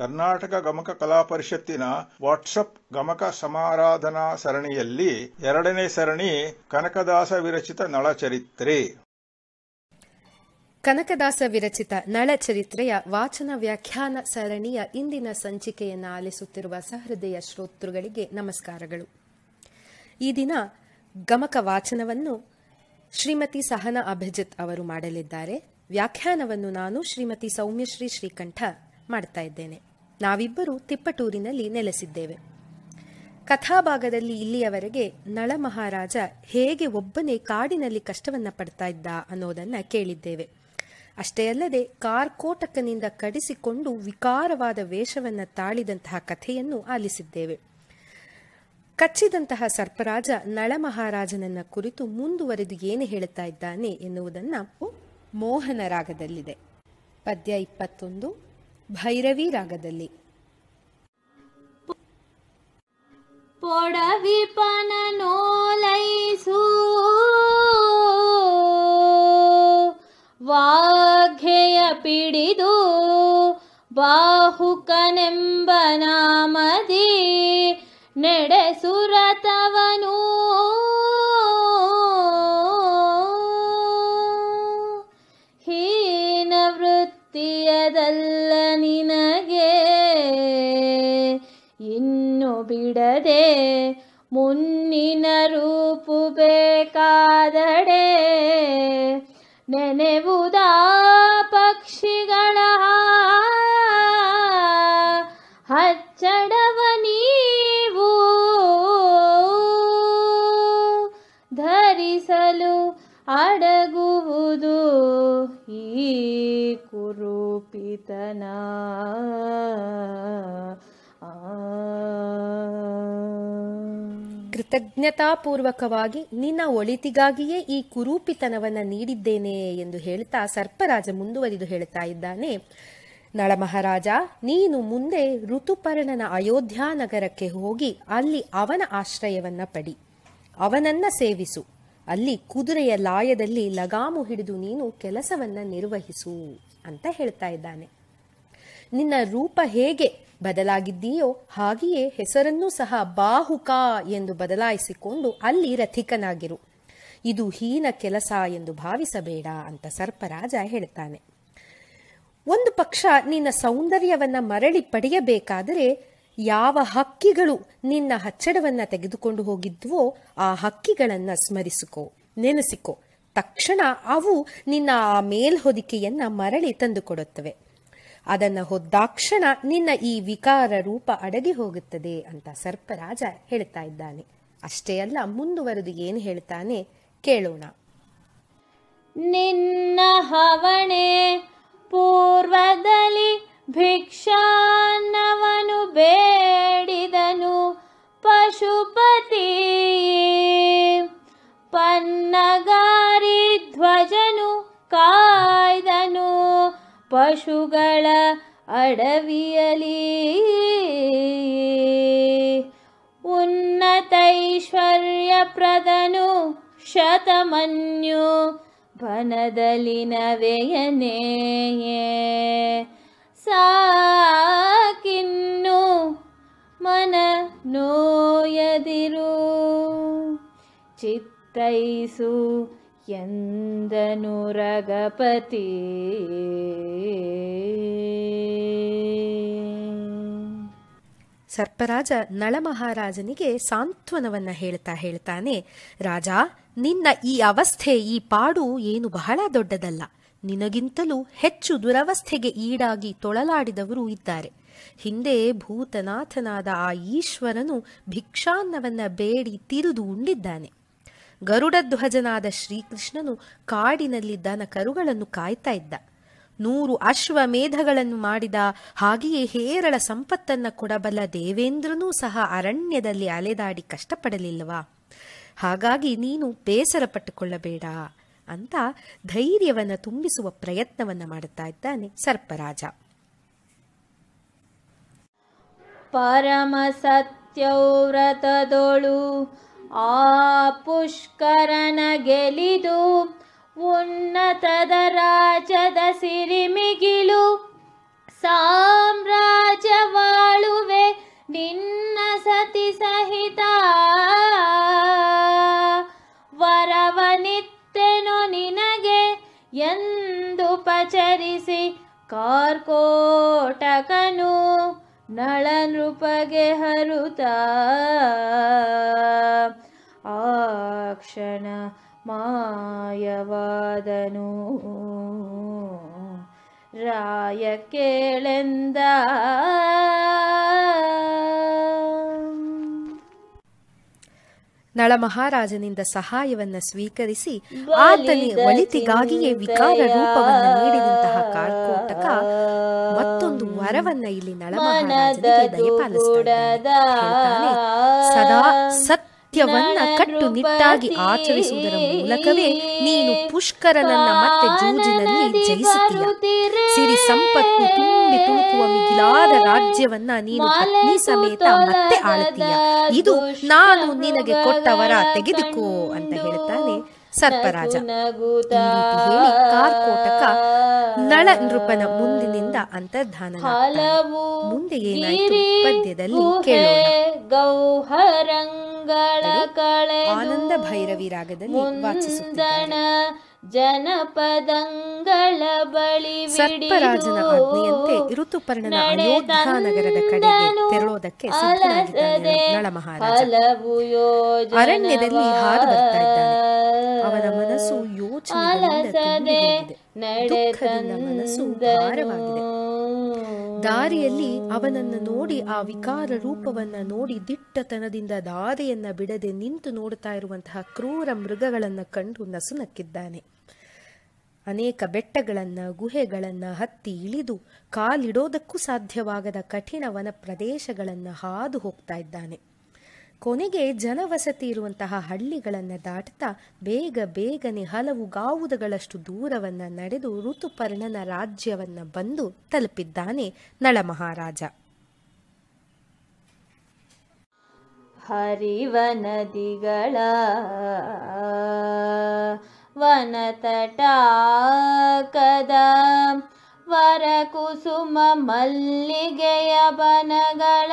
ಕರ್ನಾಟಕ ಗಮಕ ಕಲಾ ಪರಿಷತ್ತಿನ ವಾಟ್ಸಪ್ ಗಮಕ ಸಮಾರಾಧನಾ ಸರಣಿಯಲ್ಲಿ ಎರಡನೇ ಸರಣಿ ಕನಕದಾಸ ವಿರಚಿತ ನಳಚರಿತ್ರೆ ಕನಕದಾಸ ವಿರಚಿತ ನಳಚರಿತ್ರೆಯ ವಾಚನ ವ್ಯಾಖ್ಯಾನ ಸರಣಿಯ ಇಂದಿನ ಸಂಚಿಕೆಯನ್ನು ಆಲಿಸುತ್ತಿರುವ ಸಹೃದಯ ಶ್ರೋತೃಗಳಿಗೆ ನಮಸ್ಕಾರಗಳು ಈ ದಿನ ಗಮಕ ವಾಚನವನ್ನು ಶ್ರೀಮತಿ ಸಹನ ಅಭಿಜಿತ್ ಅವರು ಮಾಡಲಿದ್ದಾರೆ ವ್ಯಾಖ್ಯಾನವನ್ನು ನಾನು ಶ್ರೀಮತಿ ಸೌಮ್ಯಶ್ರೀ ಶ್ರೀಕಂಠ ಮಾಡ್ತಾ ಇದ್ದೇನೆ ನಾವಿಬ್ಬರು ತಿಪ್ಪಟೂರಿನಲ್ಲಿ ನೆಲೆಸಿದ್ದೇವೆ ಕಥಾಭಾಗದಲ್ಲಿ ಇಲ್ಲಿಯವರೆಗೆ ನಳ ಮಹಾರಾಜ ಹೇಗೆ ಒಬ್ಬನೇ ಕಾಡಿನಲ್ಲಿ ಕಷ್ಟವನ್ನ ಪಡ್ತಾ ಇದ್ದ ಅನ್ನೋದನ್ನ ಕೇಳಿದ್ದೇವೆ ಅಷ್ಟೇ ಅಲ್ಲದೆ ಕಾರ್ಕೋಟಕನಿಂದ ಕಡಿಸಿಕೊಂಡು ವಿಕಾರವಾದ ವೇಷವನ್ನ ತಾಳಿದಂತಹ ಕಥೆಯನ್ನು ಆಲಿಸಿದ್ದೇವೆ ಕಚ್ಚಿದಂತಹ ಸರ್ಪರಾಜ ನಳ ಮಹಾರಾಜನನ್ನ ಕುರಿತು ಮುಂದುವರೆದು ಏನು ಹೇಳುತ್ತಾ ಇದ್ದಾನೆ ಎನ್ನುವುದನ್ನು ಮೋಹನ ರಾಗದಲ್ಲಿದೆ ಪದ್ಯ ಇಪ್ಪತ್ತೊಂದು ಭೈರವಿ ರಾಗದಲ್ಲಿ ಪೊಡವಿಪನನೋಲೈಸು ವಾಘೆಯ ಪಿಡಿದು ಬಾಹುಕನೆಂಬ ನಾಮದಿ ಸುರತವನು ಕೃತಜ್ಞತಾಪೂರ್ವಕವಾಗಿ ನಿನ್ನ ಒಳಿತಿಗಾಗಿಯೇ ಈ ಕುರೂಪಿತನವನ್ನ ನೀಡಿದ್ದೇನೆ ಎಂದು ಹೇಳ್ತಾ ಸರ್ಪರಾಜ ಮುಂದುವರಿದು ಹೇಳ್ತಾ ಇದ್ದಾನೆ ನಳಮಹಾರಾಜ ನೀನು ಮುಂದೆ ಋತುಪರ್ಣನ ಅಯೋಧ್ಯಾ ನಗರಕ್ಕೆ ಹೋಗಿ ಅಲ್ಲಿ ಅವನ ಆಶ್ರಯವನ್ನ ಪಡಿ ಅವನನ್ನ ಸೇವಿಸು ಅಲ್ಲಿ ಕುದುರೆಯ ಲಾಯದಲ್ಲಿ ಲಗಾಮು ಹಿಡಿದು ನೀನು ಕೆಲಸವನ್ನ ನಿರ್ವಹಿಸು ಅಂತ ಹೇಳ್ತಾ ಇದ್ದಾನೆ ನಿನ್ನ ರೂಪ ಹೇಗೆ ಬದಲಾಗಿದ್ದೀಯೋ ಹಾಗೆಯೇ ಹೆಸರನ್ನೂ ಸಹ ಬಾಹುಕ ಎಂದು ಬದಲಾಯಿಸಿಕೊಂಡು ಅಲ್ಲಿ ರಥಿಕನಾಗಿರು ಇದು ಹೀನ ಕೆಲಸ ಎಂದು ಭಾವಿಸಬೇಡ ಅಂತ ಸರ್ಪರಾಜ ಹೇಳ್ತಾನೆ ಒಂದು ಪಕ್ಷ ನಿನ್ನ ಸೌಂದರ್ಯವನ್ನ ಮರಳಿ ಪಡೆಯಬೇಕಾದರೆ ಯಾವ ಹಕ್ಕಿಗಳು ನಿನ್ನ ಹಚ್ಚಡವನ್ನ ತೆಗೆದುಕೊಂಡು ಹೋಗಿದ್ವೋ ಆ ಹಕ್ಕಿಗಳನ್ನ ಸ್ಮರಿಸಿಕೋ ನೆನೆಸಿಕೋ ತಕ್ಷಣ ಅವು ನಿನ್ನ ಆ ಮೇಲ್ಹೊದಿಕೆಯನ್ನ ಮರಳಿ ತಂದುಕೊಡುತ್ತವೆ ಅದನ್ನ ಹೊದ್ದಾಕ್ಷಣ ನಿನ್ನ ಈ ವಿಕಾರ ರೂಪ ಅಡಗಿ ಹೋಗುತ್ತದೆ ಅಂತ ಸರ್ಪರಾಜ ಹೇಳ್ತಾ ಇದ್ದಾನೆ ಅಷ್ಟೇ ಅಲ್ಲ ಮುಂದುವರೆದು ಏನು ಹೇಳ್ತಾನೆ ಕೇಳೋಣ ನಿನ್ನ ಹವಣೆ ಪೂರ್ವದಲ್ಲಿ ಭಿಕ್ಷಾನ್ನವನು ಬೇಡಿದನು ಪಶುಪತಿ ಪಶುಗಳ ಅಡವಿಯಲಿ ಉನ್ನತೈಶ್ವರ್ಯ ಪ್ರದನು ಶತಮನ್ಯು ನವೆಯನೇ ಸಾಕಿನ್ನು ಮನ ನೋಯದಿರು ಚಿತ್ತೈಸು ರಗಪತಿ ಸರ್ಪರಾಜ ನಳಮಹಾರಾಜನಿಗೆ ಸಾಂತ್ವನವನ್ನ ಹೇಳ್ತಾ ಹೇಳ್ತಾನೆ ರಾಜ ನಿನ್ನ ಈ ಅವಸ್ಥೆ ಈ ಪಾಡು ಏನು ಬಹಳ ದೊಡ್ಡದಲ್ಲ ನಿನಗಿಂತಲೂ ಹೆಚ್ಚು ದುರವಸ್ಥೆಗೆ ಈಡಾಗಿ ತೊಳಲಾಡಿದವರು ಇದ್ದಾರೆ ಹಿಂದೆ ಭೂತನಾಥನಾದ ಆ ಈಶ್ವರನು ಭಿಕ್ಷಾನ್ನವನ್ನ ಬೇಡಿ ತಿರುದು ಉಂಡಿದ್ದಾನೆ ಗರುಡಧ್ವಜನಾದ ಶ್ರೀಕೃಷ್ಣನು ಕಾಡಿನಲ್ಲಿ ದನ ಕರುಗಳನ್ನು ಕಾಯ್ತಾ ಇದ್ದ ನೂರು ಅಶ್ವಮೇಧಗಳನ್ನು ಮಾಡಿದ ಹಾಗೆಯೇ ಹೇರಳ ಸಂಪತ್ತನ್ನ ಕೊಡಬಲ್ಲ ದೇವೇಂದ್ರನೂ ಸಹ ಅರಣ್ಯದಲ್ಲಿ ಅಲೆದಾಡಿ ಕಷ್ಟಪಡಲಿಲ್ಲವಾ ಹಾಗಾಗಿ ನೀನು ಬೇಸರ ಪಟ್ಟುಕೊಳ್ಳಬೇಡ ಅಂತ ಧೈರ್ಯವನ್ನು ತುಂಬಿಸುವ ಪ್ರಯತ್ನವನ್ನು ಮಾಡುತ್ತಾ ಇದ್ದಾನೆ ಸರ್ಪರಾಜ ಪರಮ ಸತ್ಯವ್ರತದೊಳು पुष्करनगेल उन्नतरिमिगिलु वरवनित्तेनो निनगे, वरवनित्यनुगुचि कार्कोटको ನಳನೃಪಗೆ ಹರುತ ಆ ಕ್ಷಣ ಮಾಯವಾದನು ರಾಯ ಕೇಳೆಂದ ನಳಮಹಾರಾಜನಿಂದ ಸಹಾಯವನ್ನ ಸ್ವೀಕರಿಸಿ ಆತನಿ ಒಳಿತಿಗಾಗಿಯೇ ವಿಕಾರ ರೂಪವನ್ನು ನೀಡಿದಂತಹ ಕಾರ್ಕೋಟಕ ಮತ್ತೊಂದು ವರವನ್ನ ಇಲ್ಲಿ ನಳಮಹಾರಾಜನಿಗೆ ಸದಾ ಕಟ್ಟು ಕಟ್ಟುನಿಟ್ಟಾಗಿ ಆಚರಿಸುವುದರ ಮೂಲಕವೇ ನೀನು ಪುಷ್ಕರನನ್ನ ಮತ್ತೆ ಜೂಜಿನಲ್ಲಿ ಜಯಿಸುತ್ತೀಯ ಸಿರಿ ಸಂಪತ್ತು ತುಂಬಿ ತುಳುಕುವ ಮಿಗಿಲಾದ ರಾಜ್ಯವನ್ನ ನೀನು ಪತ್ನಿ ಸಮೇತ ಮತ್ತೆ ಆಳ್ತೀಯ ಇದು ನಾನು ನಿನಗೆ ಕೊಟ್ಟವರ ತೆಗೆದುಕೋ ಅಂತ ಹೇಳ್ತಾನೆ ಸರ್ಪರಾಜ ಹೇಳಿ ಕಾರ್ಕೋಟಕ ನಳ ನೃಪನ ಮುಂದಿನಿಂದ ಅಂತರ್ಧಾನ ಮುಂದೆ ಏನಾಯಿತು ಪದ್ಯದಲ್ಲಿ ಕೇಳೋಣ ಭೈರವಿ ರಾಗದಲ್ಲಿ ಜನಪದಂಗಳ ಬಳಿ ಸರ್ಪರಾಜನ ಆಜ್ಞೆಯಂತೆ ಋತುಪರ್ಣನ ಅಯೋಧ್ಯ ನಗರದ ಕಡೆಗೆ ತೆರಳೋದಕ್ಕೆ ಮಹಾರಾಜ ಅರಣ್ಯದಲ್ಲಿ ಹಾರು ಬರ್ತಾ ಇದ್ದಾನೆ ಅವನ ಮನಸ್ಸು ಯೋಚನೆ ಮನಸ್ಸು ಭಾರವಾಗಿದೆ ದಾರಿಯಲ್ಲಿ ಅವನನ್ನು ನೋಡಿ ಆ ವಿಕಾರ ರೂಪವನ್ನ ನೋಡಿ ದಿಟ್ಟತನದಿಂದ ದಾರಿಯನ್ನ ಬಿಡದೆ ನಿಂತು ನೋಡುತ್ತಾ ಇರುವಂತಹ ಕ್ರೂರ ಮೃಗಗಳನ್ನು ಕಂಡು ನಸುನಕ್ಕಿದ್ದಾನೆ ಅನೇಕ ಬೆಟ್ಟಗಳನ್ನು ಗುಹೆಗಳನ್ನು ಹತ್ತಿ ಇಳಿದು ಕಾಲಿಡೋದಕ್ಕೂ ಸಾಧ್ಯವಾಗದ ಕಠಿಣ ವನ ಪ್ರದೇಶಗಳನ್ನು ಹಾದು ಹೋಗ್ತಾ ಇದ್ದಾನೆ ಕೊನೆಗೆ ಜನವಸತಿ ಇರುವಂತಹ ಹಳ್ಳಿಗಳನ್ನು ದಾಟ್ತಾ ಬೇಗ ಬೇಗನೆ ಹಲವು ಗಾವುದಗಳಷ್ಟು ದೂರವನ್ನು ನಡೆದು ಋತುಪರ್ಣನ ರಾಜ್ಯವನ್ನು ಬಂದು ತಲುಪಿದ್ದಾನೆ ನಳಮಹಾರಾಜ ಹರಿವ ನದಿಗಳ ವರ ವರಕುಸುಮ ಮಲ್ಲಿಗೆಯ ಬನಗಳ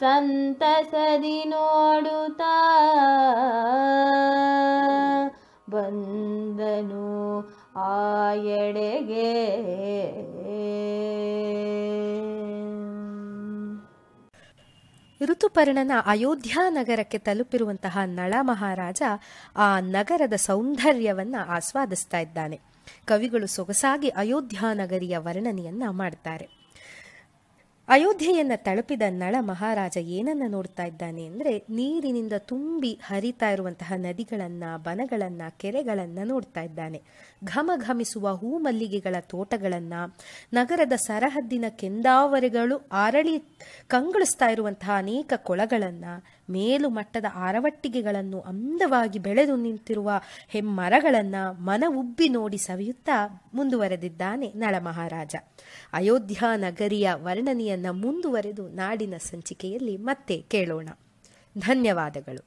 ಸಂತಸದಿ ನೋಡುತ್ತಾ ಬಂದನು ಆ ಎಡೆಗೆ ಋತುಪರ್ಣನ ಅಯೋಧ್ಯ ನಗರಕ್ಕೆ ತಲುಪಿರುವಂತಹ ನಳ ಮಹಾರಾಜ ಆ ನಗರದ ಸೌಂದರ್ಯವನ್ನ ಆಸ್ವಾದಿಸ್ತಾ ಇದ್ದಾನೆ ಕವಿಗಳು ಸೊಗಸಾಗಿ ಅಯೋಧ್ಯ ನಗರಿಯ ವರ್ಣನೆಯನ್ನ ಮಾಡ್ತಾರೆ ಅಯೋಧ್ಯೆಯನ್ನ ತಳಪಿದ ನಳ ಮಹಾರಾಜ ಏನನ್ನ ನೋಡ್ತಾ ಇದ್ದಾನೆ ಅಂದ್ರೆ ನೀರಿನಿಂದ ತುಂಬಿ ಹರಿತಾ ಇರುವಂತಹ ನದಿಗಳನ್ನ ಬನಗಳನ್ನ ಕೆರೆಗಳನ್ನ ನೋಡ್ತಾ ಇದ್ದಾನೆ ಘಮ ಘಮಿಸುವ ಹೂ ಮಲ್ಲಿಗೆಗಳ ತೋಟಗಳನ್ನ ನಗರದ ಸರಹದ್ದಿನ ಕೆಂದಾವರೆಗಳು ಅರಳಿ ಕಂಗಳಿಸ್ತಾ ಇರುವಂತಹ ಅನೇಕ ಕೊಳಗಳನ್ನ ಮೇಲು ಮಟ್ಟದ ಆರವಟ್ಟಿಗೆಗಳನ್ನು ಅಂದವಾಗಿ ಬೆಳೆದು ನಿಂತಿರುವ ಹೆಮ್ಮರಗಳನ್ನು ಉಬ್ಬಿ ನೋಡಿ ಸವಿಯುತ್ತಾ ಮುಂದುವರೆದಿದ್ದಾನೆ ನಳಮಹಾರಾಜ ಅಯೋಧ್ಯ ನಗರಿಯ ವರ್ಣನೆಯನ್ನು ಮುಂದುವರೆದು ನಾಡಿನ ಸಂಚಿಕೆಯಲ್ಲಿ ಮತ್ತೆ ಕೇಳೋಣ ಧನ್ಯವಾದಗಳು